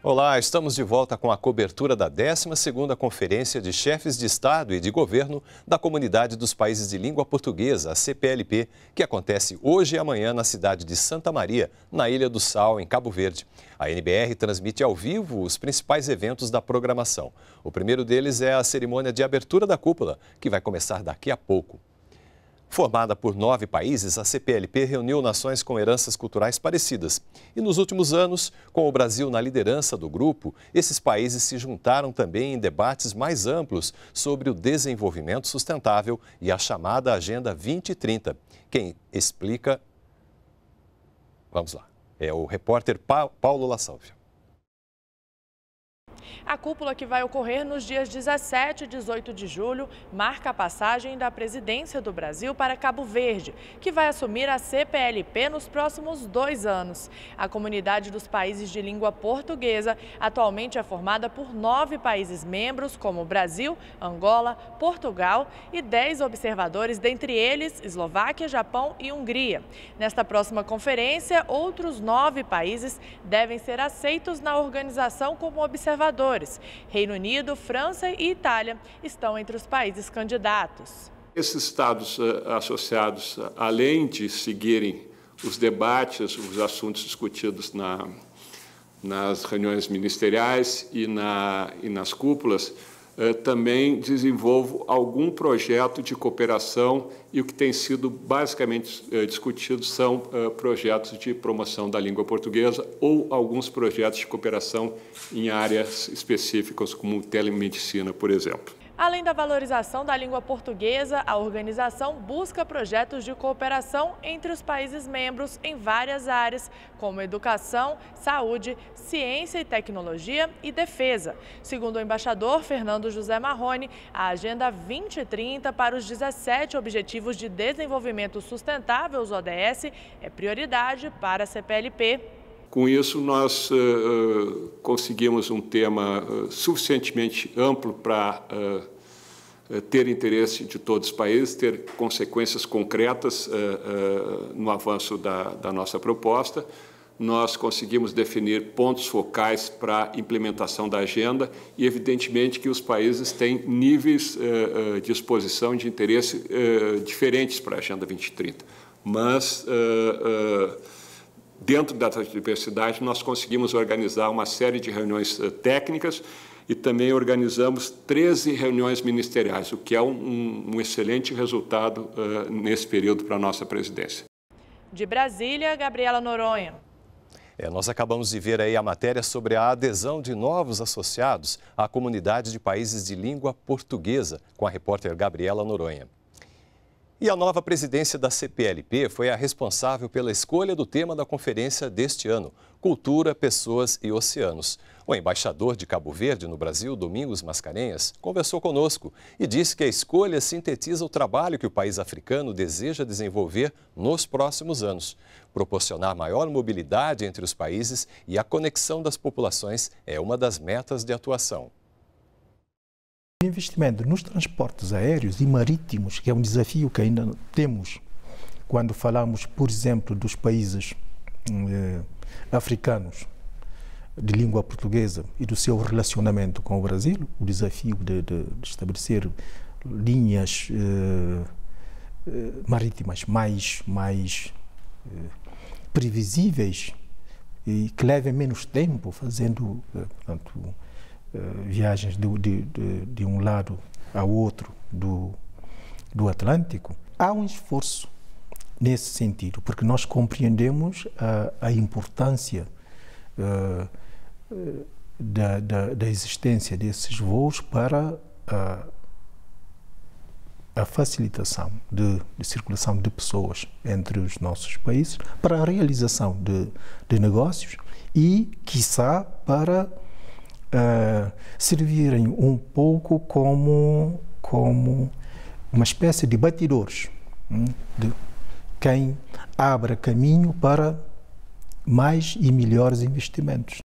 Olá, estamos de volta com a cobertura da 12ª Conferência de Chefes de Estado e de Governo da Comunidade dos Países de Língua Portuguesa, a CPLP, que acontece hoje e amanhã na cidade de Santa Maria, na Ilha do Sal, em Cabo Verde. A NBR transmite ao vivo os principais eventos da programação. O primeiro deles é a cerimônia de abertura da cúpula, que vai começar daqui a pouco. Formada por nove países, a CPLP reuniu nações com heranças culturais parecidas. E nos últimos anos, com o Brasil na liderança do grupo, esses países se juntaram também em debates mais amplos sobre o desenvolvimento sustentável e a chamada Agenda 2030. Quem explica. Vamos lá. É o repórter pa Paulo La a cúpula que vai ocorrer nos dias 17 e 18 de julho marca a passagem da presidência do Brasil para Cabo Verde, que vai assumir a CPLP nos próximos dois anos. A comunidade dos países de língua portuguesa atualmente é formada por nove países membros, como Brasil, Angola, Portugal e dez observadores, dentre eles Eslováquia, Japão e Hungria. Nesta próxima conferência, outros nove países devem ser aceitos na organização como observadores Reino Unido, França e Itália estão entre os países candidatos. Esses estados eh, associados, eh, além de seguirem os debates, os assuntos discutidos na, nas reuniões ministeriais e, na, e nas cúpulas, eh, também desenvolvo algum projeto de cooperação e o que tem sido basicamente eh, discutido são eh, projetos de promoção da língua portuguesa ou alguns projetos de cooperação em áreas específicas, como telemedicina, por exemplo. Além da valorização da língua portuguesa, a organização busca projetos de cooperação entre os países membros em várias áreas, como educação, saúde, ciência e tecnologia e defesa. Segundo o embaixador Fernando José Marrone, a Agenda 2030 para os 17 Objetivos de Desenvolvimento Sustentável, os ODS, é prioridade para a CPLP. Com isso, nós uh, conseguimos um tema uh, suficientemente amplo para uh, ter interesse de todos os países, ter consequências concretas no avanço da, da, nossa proposta. Nós conseguimos definir pontos focais para implementação da agenda e, evidentemente, que os países têm níveis de exposição de interesse diferentes para a Agenda 2030. Mas Dentro dessa diversidade, nós conseguimos organizar uma série de reuniões eh, técnicas e também organizamos 13 reuniões ministeriais, o que é um, um excelente resultado uh, nesse período para a nossa presidência. De Brasília, Gabriela Noronha. É, nós acabamos de ver aí a matéria sobre a adesão de novos associados à comunidade de países de língua portuguesa, com a repórter Gabriela Noronha. E a nova presidência da CPLP foi a responsável pela escolha do tema da conferência deste ano: Cultura, Pessoas e Oceanos. O embaixador de Cabo Verde no Brasil, Domingos Mascarenhas, conversou conosco e disse que a escolha sintetiza o trabalho que o país africano deseja desenvolver nos próximos anos. Proporcionar maior mobilidade entre os países e a conexão das populações é uma das metas de atuação investimento nos transportes aéreos e marítimos, que é um desafio que ainda temos quando falamos, por exemplo, dos países eh, africanos de língua portuguesa e do seu relacionamento com o Brasil, o desafio de, de, de estabelecer linhas eh, eh marítimas mais, mais eh, previsíveis e que levem menos tempo, fazendo, eh, portanto, eh, viagens de, de, de, de, um lado ao outro do, do Atlântico, há um esforço nesse sentido, porque nós compreendemos a, a importância uh, da, da, da, existência desses voos para a, a facilitação de, de, circulação de pessoas entre os nossos países, para a realização de, de negócios e, quiçá, para uh, servirem um pouco como, como uma espécie de batidores, hum, de quem abra caminho para mais e melhores investimentos.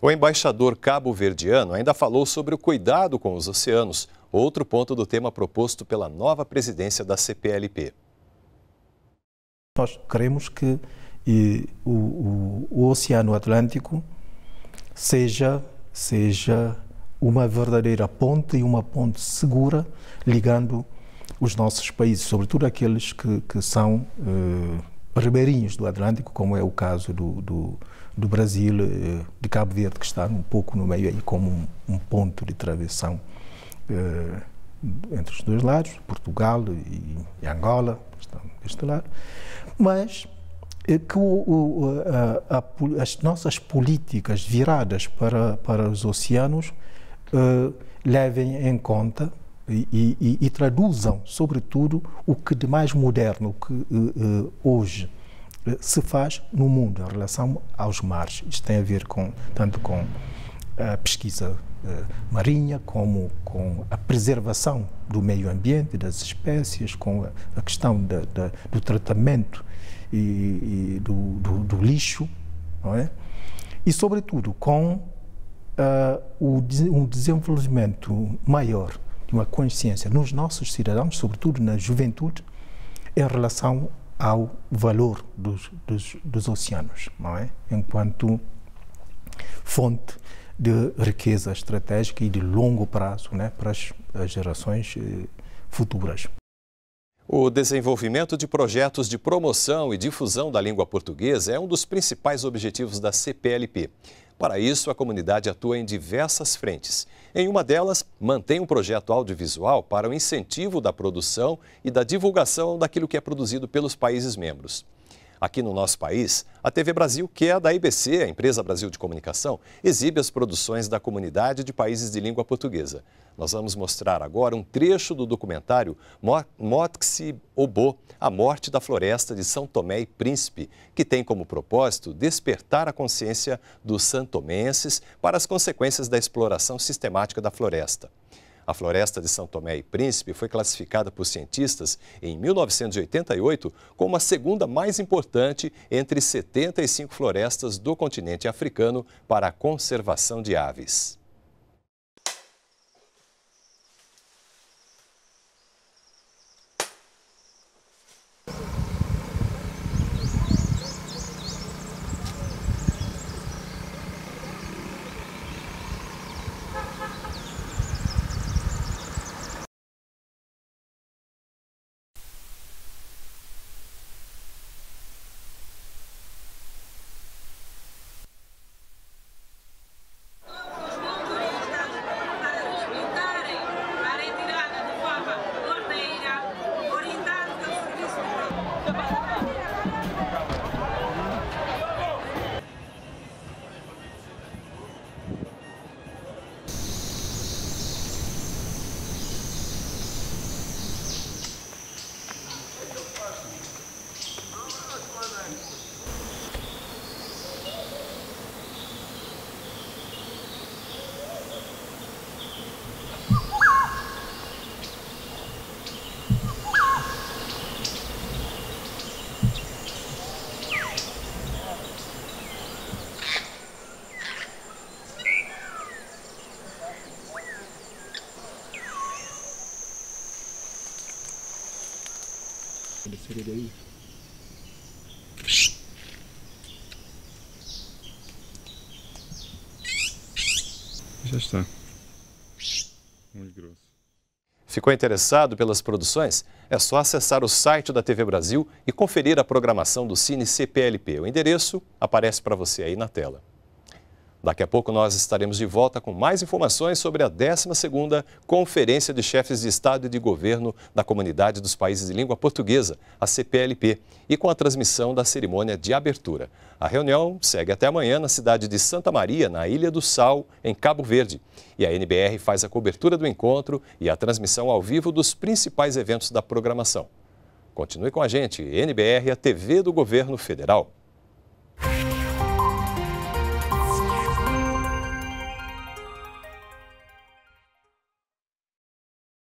O embaixador cabo-verdiano ainda falou sobre o cuidado com os oceanos, outro ponto do tema proposto pela nova presidência da CPLP. Nós queremos que e, o, o, o, Oceano Atlântico seja seja uma verdadeira ponte e uma ponte segura ligando os nossos países, sobretudo aqueles que, que são eh, ribeirinhos do Atlântico, como é o caso do, do, do Brasil, eh, de Cabo Verde, que está um pouco no meio aí, como um, um ponto de travessão eh, entre os dois lados, Portugal e, e Angola, estão deste lado. Mas é que o, o, a, a, as nossas políticas viradas para, para os oceanos uh, levem em conta e, e, e, traduzam, sobretudo, o que de mais moderno que uh, hoje se faz no mundo em relação aos mares. Isto tem a ver com, tanto com a pesquisa marinha, como com a preservação do meio ambiente, das espécies, com a, questão do tratamento e, e do, do, do, lixo, não é? E, sobretudo, com uh, um desenvolvimento maior de uma consciência nos nossos cidadãos, sobretudo na juventude, em relação ao valor dos, dos, dos oceanos, não é? Enquanto fonte de riqueza estratégica e de longo prazo né, para as, as gerações eh, futuras. O desenvolvimento de projetos de promoção e difusão da língua portuguesa é um dos principais objetivos da CPLP. Para isso, a comunidade atua em diversas frentes. Em uma delas, mantém um projeto audiovisual para o incentivo da produção e da divulgação daquilo que é produzido pelos países membros. Aqui no nosso país, a TV Brasil, que é da IBC, a Empresa Brasil de Comunicação, exibe as produções da comunidade de países de língua portuguesa. Nós vamos mostrar agora um trecho do documentário Motxi Obo, A Morte da Floresta de São Tomé e Príncipe, que tem como propósito despertar a consciência dos santomenses para as consequências da exploração sistemática da floresta. A floresta de São Tomé e Príncipe foi classificada por cientistas em 1988 como a segunda mais importante entre 75 florestas do continente africano para a conservação de aves. dele aí. Já está. Muito grosso. Ficou interessado pelas produções? É só acessar o site da TV Brasil e conferir a programação do Cine CPLP. O endereço aparece para você aí na tela. Daqui a pouco nós estaremos de volta com mais informações sobre a 12ª Conferência de Chefes de Estado e de Governo da Comunidade dos Países de Língua Portuguesa, a CPLP, e com a transmissão da cerimônia de abertura. A reunião segue até amanhã na cidade de Santa Maria, na Ilha do Sal, em Cabo Verde. E a NBR faz a cobertura do encontro e a transmissão ao vivo dos principais eventos da programação. Continue com a gente, NBR, a TV do Governo Federal.